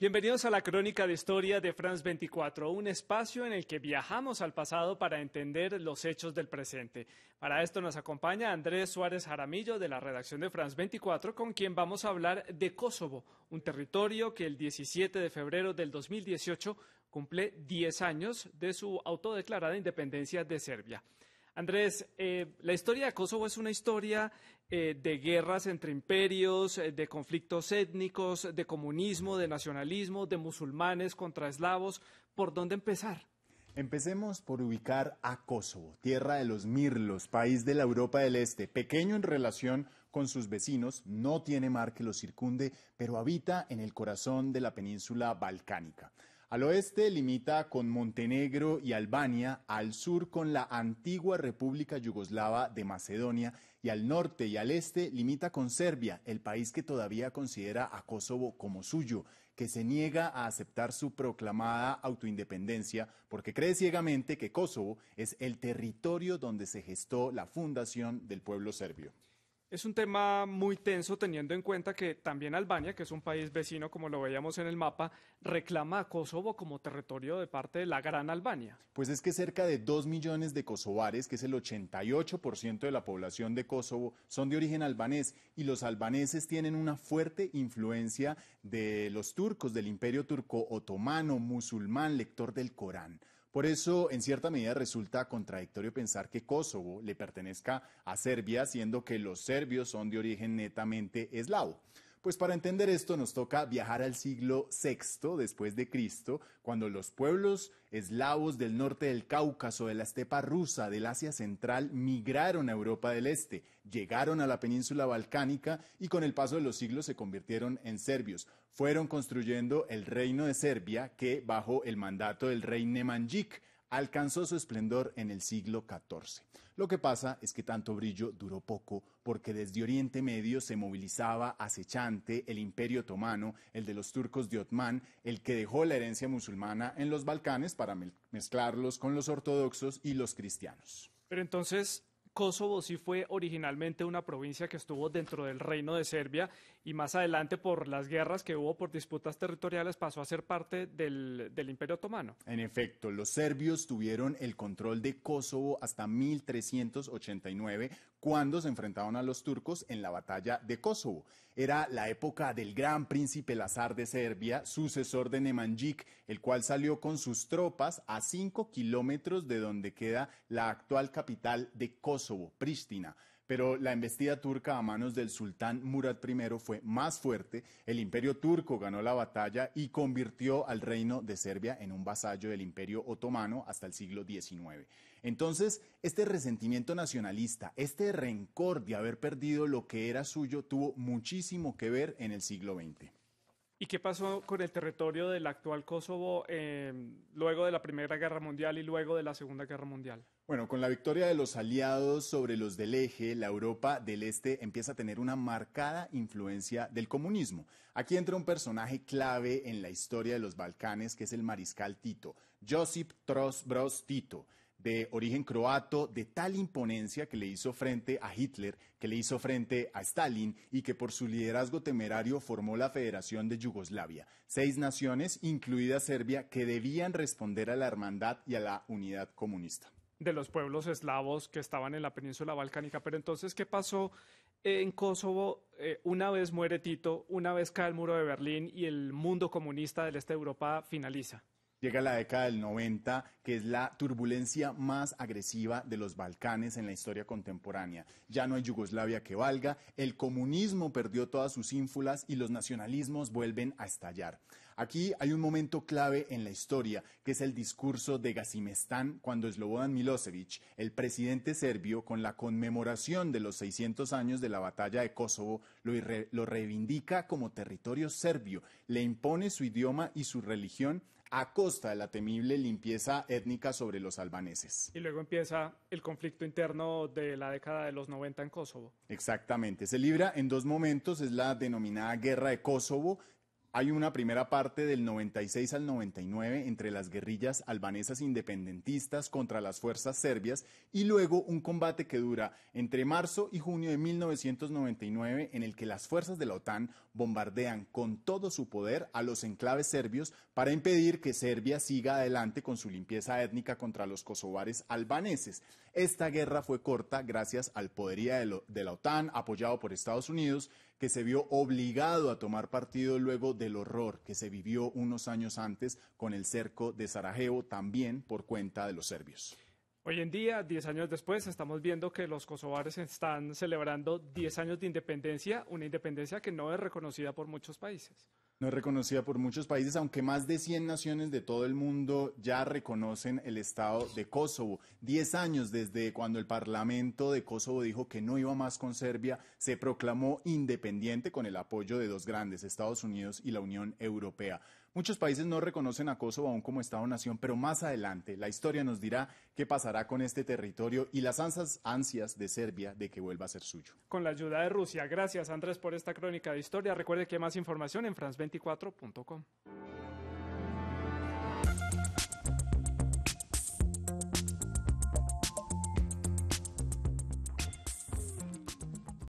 Bienvenidos a la crónica de historia de France 24, un espacio en el que viajamos al pasado para entender los hechos del presente. Para esto nos acompaña Andrés Suárez Jaramillo de la redacción de France 24, con quien vamos a hablar de Kosovo, un territorio que el 17 de febrero del 2018 cumple 10 años de su autodeclarada independencia de Serbia. Andrés, eh, la historia de Kosovo es una historia eh, de guerras entre imperios, eh, de conflictos étnicos, de comunismo, de nacionalismo, de musulmanes contra eslavos. ¿Por dónde empezar? Empecemos por ubicar a Kosovo, tierra de los mirlos, país de la Europa del Este, pequeño en relación con sus vecinos, no tiene mar que lo circunde, pero habita en el corazón de la península balcánica. Al oeste limita con Montenegro y Albania, al sur con la antigua República Yugoslava de Macedonia y al norte y al este limita con Serbia, el país que todavía considera a Kosovo como suyo, que se niega a aceptar su proclamada autoindependencia porque cree ciegamente que Kosovo es el territorio donde se gestó la fundación del pueblo serbio. Es un tema muy tenso teniendo en cuenta que también Albania, que es un país vecino como lo veíamos en el mapa, reclama a Kosovo como territorio de parte de la Gran Albania. Pues es que cerca de 2 millones de kosovares, que es el 88% de la población de Kosovo, son de origen albanés y los albaneses tienen una fuerte influencia de los turcos, del imperio turco otomano, musulmán, lector del Corán. Por eso, en cierta medida, resulta contradictorio pensar que Kosovo le pertenezca a Serbia, siendo que los serbios son de origen netamente eslavo. Pues para entender esto nos toca viajar al siglo VI después de Cristo, cuando los pueblos eslavos del norte del Cáucaso, de la estepa rusa, del Asia Central, migraron a Europa del Este, llegaron a la península balcánica y con el paso de los siglos se convirtieron en serbios. Fueron construyendo el reino de Serbia que, bajo el mandato del rey Nemanjik alcanzó su esplendor en el siglo XIV. Lo que pasa es que tanto brillo duró poco, porque desde Oriente Medio se movilizaba acechante el imperio otomano, el de los turcos de Otmán, el que dejó la herencia musulmana en los Balcanes para mezclarlos con los ortodoxos y los cristianos. Pero entonces, Kosovo sí fue originalmente una provincia que estuvo dentro del reino de Serbia y más adelante por las guerras que hubo por disputas territoriales pasó a ser parte del, Imperio Otomano. En efecto, los serbios tuvieron el control de Kosovo hasta 1389, cuando se enfrentaron a los turcos en la batalla de Kosovo. Era la época del gran príncipe Lazar de Serbia, sucesor de Nemanjik, el cual salió con sus tropas a 5 kilómetros de donde queda la actual capital de Kosovo, Pristina pero la embestida turca a manos del sultán Murad I fue más fuerte, el imperio turco ganó la batalla y convirtió al reino de Serbia en un vasallo del imperio otomano hasta el siglo XIX. Entonces, este resentimiento nacionalista, este rencor de haber perdido lo que era suyo, tuvo muchísimo que ver en el siglo XX. ¿Y qué pasó con el territorio del actual Kosovo eh, luego de la Primera Guerra Mundial y luego de la Segunda Guerra Mundial? Bueno, con la victoria de los aliados sobre los del eje, la Europa del Este empieza a tener una marcada influencia del comunismo. Aquí entra un personaje clave en la historia de los Balcanes, que es el mariscal Tito, Josip Broz Tito de origen croato, de tal imponencia que le hizo frente a Hitler, que le hizo frente a Stalin y que por su liderazgo temerario formó la Federación de Yugoslavia. Seis naciones, incluida Serbia, que debían responder a la hermandad y a la unidad comunista de los pueblos eslavos que estaban en la península balcánica. Pero entonces, ¿qué pasó en Kosovo? Eh, una vez muere Tito, una vez cae el muro de Berlín y el mundo comunista del este de Europa finaliza. Llega la década del 90, que es la turbulencia más agresiva de los Balcanes en la historia contemporánea. Ya no hay Yugoslavia que valga, el comunismo perdió todas sus ínfulas y los nacionalismos vuelven a estallar. Aquí hay un momento clave en la historia, que es el discurso de Gazimestán cuando Slobodan Milosevic, el presidente serbio, con la conmemoración de los 600 años de la batalla de Kosovo, lo, lo reivindica como territorio serbio, le impone su idioma y su religión a costa de la temible limpieza étnica sobre los albaneses. Y luego empieza el conflicto interno de la década de los 90 en Kosovo. Exactamente, se libra en dos momentos, es la denominada Guerra de Kosovo, hay una primera parte del 96 al 99 entre las guerrillas albanesas independentistas contra las fuerzas serbias y luego un combate que dura entre marzo y junio de 1999 en el que las fuerzas de la OTAN bombardean con todo su poder a los enclaves serbios para impedir que Serbia siga adelante con su limpieza étnica contra los kosovares albaneses. Esta guerra fue corta gracias al poderío de, de la OTAN apoyado por Estados Unidos que se vio obligado a tomar partido luego del horror que se vivió unos años antes con el cerco de Sarajevo, también por cuenta de los serbios. Hoy en día, 10 años después, estamos viendo que los kosovares están celebrando 10 años de independencia, una independencia que no es reconocida por muchos países. No es reconocida por muchos países, aunque más de 100 naciones de todo el mundo ya reconocen el Estado de Kosovo. Diez años desde cuando el Parlamento de Kosovo dijo que no iba más con Serbia, se proclamó independiente con el apoyo de dos grandes, Estados Unidos y la Unión Europea. Muchos países no reconocen a Kosovo aún como Estado-nación, pero más adelante la historia nos dirá qué pasará con este territorio y las ansias de Serbia de que vuelva a ser suyo. Con la ayuda de Rusia. Gracias, Andrés, por esta crónica de historia. Recuerde que más información en france24.com.